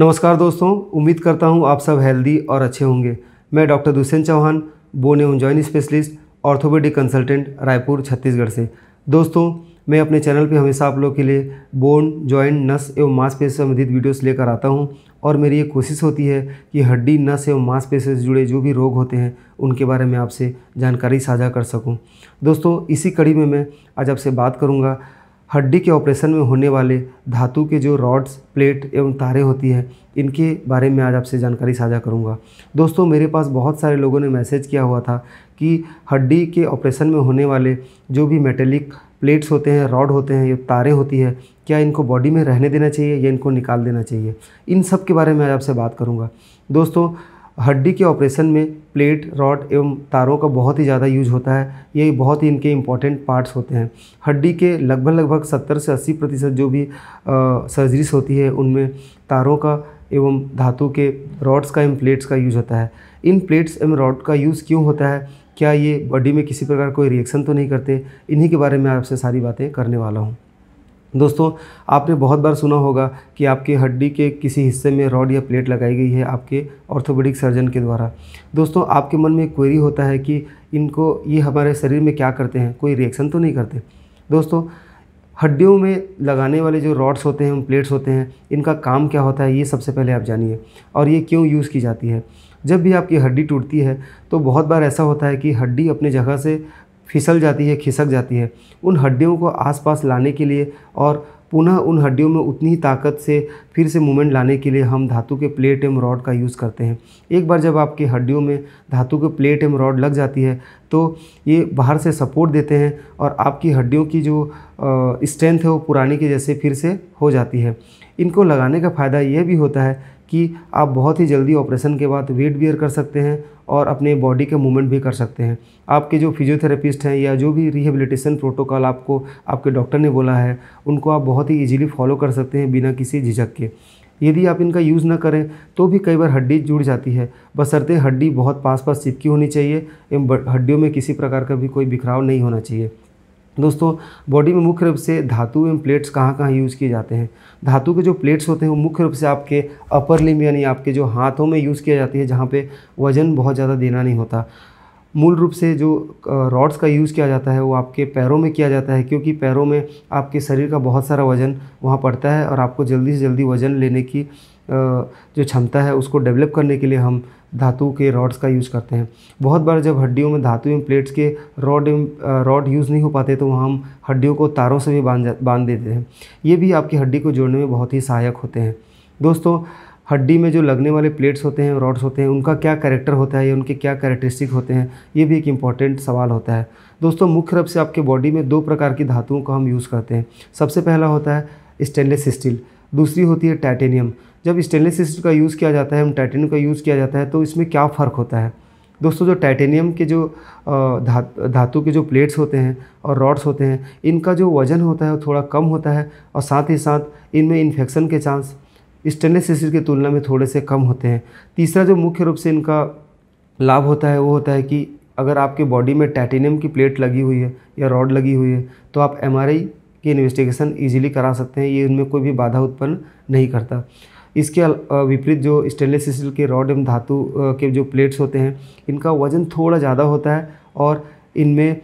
नमस्कार दोस्तों उम्मीद करता हूँ आप सब हेल्दी और अच्छे होंगे मैं डॉक्टर दुष्यंत चौहान बोन एवं joint specialist orthopaedic consultant Raipur Chhattisgarh से दोस्तों मैं अपने चैनल पे हमेशा आप लोग के लिए बोन जॉइंट नस एवं मांसपेशी से संबंधित वीडियोस लेकर आता हूं और मेरी ये कोशिश होती है कि हड्डी नस एवं मांसपेशी से जुड़े जो भी रोग होते हैं उनके बारे में आपसे जानकारी साझा कर सकूं दोस्तों इसी कड़ी में मैं आज आपसे बात करूंगा हड्डी के ऑपरेशन में होने वाले धातु के जो रॉड्स प्लेट एवं तारे होती हैं इनके बारे में आज आपसे जानकारी साझा करूंगा दोस्तों मेरे पास बहुत सारे लोगों ने मैसेज किया हुआ था कि हड्डी के ऑपरेशन में होने वाले जो भी मेटेलिक प्लेट्स होते हैं रॉड होते हैं या तारे होती है क्या इनको बॉडी में रहने देना चाहिए या इनको निकाल देना चाहिए इन सब के बारे में आज आपसे बात करूँगा दोस्तों हड्डी के ऑपरेशन में प्लेट रॉड एवं तारों का बहुत ही ज़्यादा यूज होता है ये बहुत ही इनके इम्पॉर्टेंट पार्ट्स होते हैं हड्डी के लगभग लगभग 70 से 80 प्रतिशत जो भी सर्जरीज होती है उनमें तारों का एवं धातु के रॉड्स का एवं प्लेट्स का यूज होता है इन प्लेट्स एवं रॉड का यूज़ क्यों होता है क्या ये बॉडी में किसी प्रकार कोई रिएक्शन तो नहीं करते इन्हीं के बारे में आपसे सारी बातें करने वाला हूँ दोस्तों आपने बहुत बार सुना होगा कि आपके हड्डी के किसी हिस्से में रॉड या प्लेट लगाई गई है आपके ऑर्थोपेडिक सर्जन के द्वारा दोस्तों आपके मन में क्वेरी होता है कि इनको ये हमारे शरीर में क्या करते हैं कोई रिएक्शन तो नहीं करते दोस्तों हड्डियों में लगाने वाले जो रॉड्स होते हैं प्लेट्स होते हैं इनका काम क्या होता है ये सबसे पहले आप जानिए और ये क्यों यूज़ की जाती है जब भी आपकी हड्डी टूटती है तो बहुत बार ऐसा होता है कि हड्डी अपने जगह से फिसल जाती है खिसक जाती है उन हड्डियों को आसपास लाने के लिए और पुनः उन हड्डियों में उतनी ही ताकत से फिर से मूवमेंट लाने के लिए हम धातु के प्लेट एम रॉड का यूज़ करते हैं एक बार जब आपकी हड्डियों में धातु के प्लेट एम रॉड लग जाती है तो ये बाहर से सपोर्ट देते हैं और आपकी हड्डियों की जो स्ट्रेंथ है वो पुराने के जैसे फिर से हो जाती है इनको लगाने का फ़ायदा यह भी होता है कि आप बहुत ही जल्दी ऑपरेशन के बाद वेट बियर कर सकते हैं और अपने बॉडी के मूवमेंट भी कर सकते हैं आपके जो फिजियोथेरेपिस्ट हैं या जो भी रिहेबिलिटेशन प्रोटोकॉल आपको आपके डॉक्टर ने बोला है उनको आप बहुत ही इजीली फॉलो कर सकते हैं बिना किसी झिझक के यदि आप इनका यूज़ ना करें तो भी कई बार हड्डी जुड़ जाती है बसरते हड्डी बहुत पास पास चिपकी होनी चाहिए एवं हड्डियों में किसी प्रकार का भी कोई बिखराव नहीं होना चाहिए दोस्तों बॉडी में मुख्य रूप से धातु एवं प्लेट्स कहाँ कहाँ यूज़ किए जाते हैं धातु के जो प्लेट्स होते हैं वो मुख्य रूप से आपके अपर लिम यानी आपके जो हाथों में यूज़ किया जाती है जहाँ पे वज़न बहुत ज़्यादा देना नहीं होता मूल रूप से जो रॉड्स का यूज़ किया जाता है वो आपके पैरों में किया जाता है क्योंकि पैरों में आपके शरीर का बहुत सारा वज़न वहाँ पड़ता है और आपको जल्दी से जल्दी वज़न लेने की जो क्षमता है उसको डेवलप करने के लिए हम धातु के रॉड्स का यूज़ करते हैं बहुत बार जब हड्डियों में धातु एवं प्लेट्स के रॉड रॉड यूज़ नहीं हो पाते तो वहाँ हम हड्डियों को तारों से भी बांध बांध देते हैं ये भी आपकी हड्डी को जोड़ने में बहुत ही सहायक होते हैं दोस्तों हड्डी में जो लगने वाले प्लेट्स होते हैं रॉड्स होते हैं उनका क्या करेक्टर होता है या उनके क्या कैरेक्टरिस्टिक होते हैं ये भी एक इम्पॉर्टेंट सवाल होता है दोस्तों मुख्य रूप से आपके बॉडी में दो प्रकार की धातुओं का हम यूज़ करते हैं सबसे पहला होता है स्टेनलेस स्टील दूसरी होती है टाइटेनियम जब स्टेनलेस स्टील का यूज़ किया जाता है हम टाइटेनियम का यूज़ किया जाता है तो इसमें क्या फ़र्क होता है दोस्तों जो टाइटेनियम के जो धा धातु के जो प्लेट्स होते हैं और रॉड्स होते हैं इनका जो वज़न होता है वो थोड़ा कम होता है और साथ ही साथ इनमें इन्फेक्शन के चांस स्टेनलेस स्टील की तुलना में थोड़े से कम होते हैं तीसरा जो मुख्य रूप से इनका लाभ होता है वो होता है कि अगर आपके बॉडी में टाइटेनियम की प्लेट लगी हुई है या रॉड लगी हुई है तो आप एम की इन्वेस्टिगेशन ईजिली करा सकते हैं ये उनमें कोई भी बाधा उत्पन्न नहीं करता इसके विपरीत जो स्टेनलेस स्टील के रॉड एवं धातु के जो प्लेट्स होते हैं इनका वज़न थोड़ा ज़्यादा होता है और इनमें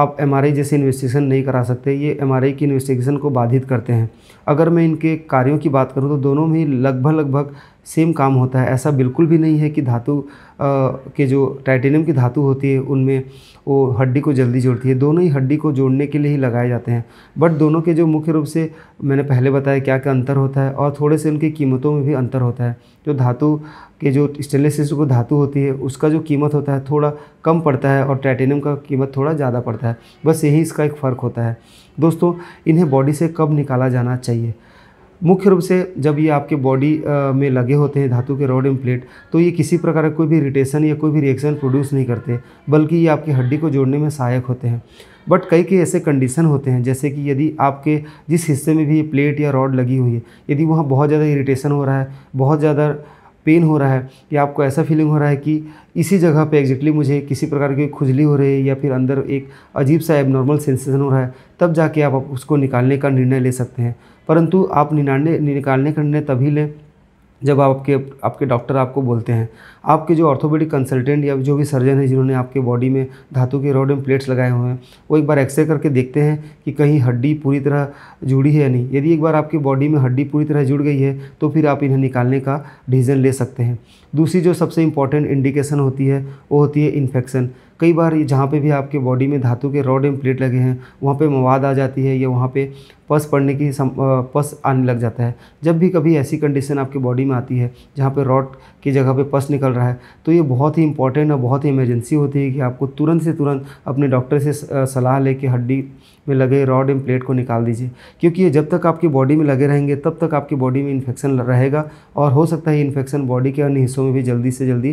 आप एम जैसे इन्वेस्टिगेशन नहीं करा सकते ये एम की इन्वेस्टिगेशन को बाधित करते हैं अगर मैं इनके कार्यों की बात करूँ तो दोनों में लगभग लगभग सेम काम होता है ऐसा बिल्कुल भी नहीं है कि धातु के जो टाइटेनियम की धातु होती है उनमें वो हड्डी को जल्दी जोड़ती है दोनों ही हड्डी को जोड़ने के लिए ही लगाए जाते हैं बट दोनों के जो मुख्य रूप से मैंने पहले बताया क्या क्या अंतर होता है और थोड़े से उनकी कीमतों में भी अंतर होता है जो धातु के जो स्टेनलेस स्टील को धातु होती है उसका जो कीमत होता है थोड़ा कम पड़ता है और टाइटेनियम का कीमत थोड़ा ज़्यादा पड़ता है बस यही इसका एक फ़र्क होता है दोस्तों इन्हें बॉडी से कब निकाला जाना चाहिए मुख्य रूप से जब ये आपके बॉडी में लगे होते हैं धातु के रॉड एंड प्लेट तो ये किसी प्रकार का कोई भी इरीटेशन या कोई भी रिएक्शन प्रोड्यूस नहीं करते बल्कि ये आपकी हड्डी को जोड़ने में सहायक होते हैं बट कई के ऐसे कंडीशन होते हैं जैसे कि यदि आपके जिस हिस्से में भी ये प्लेट या रॉड लगी हुई है यदि वहाँ बहुत ज़्यादा इरीटेशन हो रहा है बहुत ज़्यादा पेन हो रहा है या आपको ऐसा फीलिंग हो रहा है कि इसी जगह पे एग्जैक्टली मुझे किसी प्रकार की खुजली हो रही है या फिर अंदर एक अजीब सा एबनॉर्मल सेंसेशन हो रहा है तब जाके आप उसको निकालने का निर्णय ले सकते हैं परंतु आप निर्णय निकालने का निर्णय तभी लें जब आपके आपके डॉक्टर आपको बोलते हैं आपके जो ऑर्थोपेडिक कंसल्टेंट या जो भी सर्जन है जिन्होंने आपके बॉडी में धातु के रोड एंड प्लेट्स लगाए हुए हैं वो एक बार एक्सरे करके देखते हैं कि कहीं हड्डी पूरी तरह जुड़ी है या नहीं यदि एक बार आपकी बॉडी में हड्डी पूरी तरह जुड़ गई है तो फिर आप इन्हें निकालने का डिसीजन ले सकते हैं दूसरी जो सबसे इंपॉर्टेंट इंडिकेशन होती है वो होती है इन्फेक्शन कई बार जहाँ पे भी आपके बॉडी में धातु के रॉड एंड प्लेट लगे हैं वहाँ पे मवाद आ जाती है या वहाँ पे पस पड़ने की सम, पस आने लग जाता है जब भी कभी ऐसी कंडीशन आपके बॉडी में आती है जहाँ पे रॉड की जगह पे पस निकल रहा है तो ये बहुत ही इंपॉर्टेंट और बहुत ही इमरजेंसी होती है कि आपको तुरंत से तुरंत अपने डॉक्टर से सलाह ले हड्डी में लगे रॉड एंड प्लेट को निकाल दीजिए क्योंकि ये जब तक आपकी बॉडी में लगे रहेंगे तब तक आपकी बॉडी में इन्फेक्शन रहेगा और हो सकता है ये इन्फेक्शन बॉडी के अन्य हिस्सों में भी जल्दी से जल्दी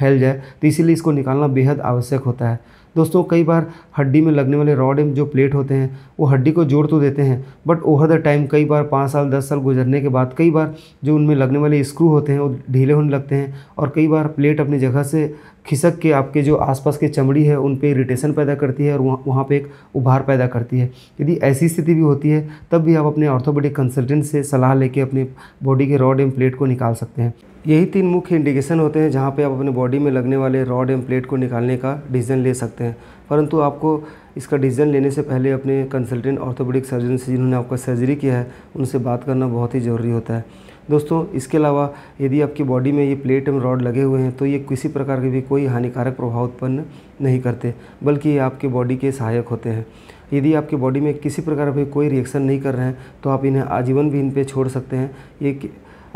फैल जाए तो इसीलिए इसको निकालना बेहद आवश्यक होता है दोस्तों कई बार हड्डी में लगने वाले रॉड एम जो प्लेट होते हैं वो हड्डी को जोड़ तो देते हैं बट ओवर द टाइम कई बार पाँच साल दस साल गुजरने के बाद कई बार जो उनमें लगने वाले स्क्रू होते हैं वो ढीले होने लगते हैं और कई बार प्लेट अपनी जगह से खिसक के आपके जो आसपास के चमड़ी है उन पर इरीटेशन पैदा करती है और वहाँ वहाँ पर एक उभार पैदा करती है यदि ऐसी स्थिति भी होती है तब भी आप अपने ऑर्थोपेडिक कंसल्टेंट से सलाह लेके अपने बॉडी के रॉड एम प्लेट को निकाल सकते हैं यही तीन मुख्य इंडिकेशन होते हैं जहाँ पे आप अपने बॉडी में लगने वाले रॉड एम प्लेट को निकालने का डिसीजन ले सकते हैं हैं परंतु आपको इसका डिसीजन लेने से पहले अपने कंसल्टेंट ऑर्थोपेडिक सर्जन से जिन्होंने आपका सर्जरी किया है उनसे बात करना बहुत ही ज़रूरी होता है दोस्तों इसके अलावा यदि आपकी बॉडी में ये प्लेट एवं रॉड लगे हुए हैं तो ये किसी प्रकार के भी कोई हानिकारक प्रभाव उत्पन्न नहीं करते बल्कि ये आपके बॉडी के सहायक होते हैं यदि आपके बॉडी में किसी प्रकार भी कोई रिएक्शन नहीं कर रहे हैं तो आप इन्हें आजीवन भी इन पर छोड़ सकते हैं ये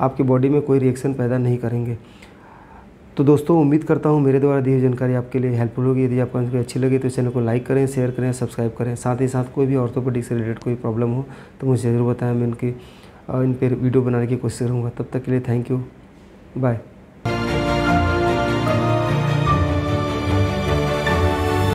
आपके बॉडी में कोई रिएक्शन पैदा नहीं करेंगे तो दोस्तों उम्मीद करता हूँ मेरे द्वारा दी हुई जानकारी आपके लिए हेल्पफुल होगी यदि आपको जानकारी अच्छी लगी तो चैनल को लाइक करें शेयर करें सब्सक्राइब करें साथ ही साथ कोई भी ऑर्थोपेडिक से रिलेटेड कोई प्रॉब्लम हो तो मुझे ज़रूर बताएं मैं इनकी इन पर वीडियो बनाने की कोशिश करूँगा तब तक के लिए थैंक यू बाय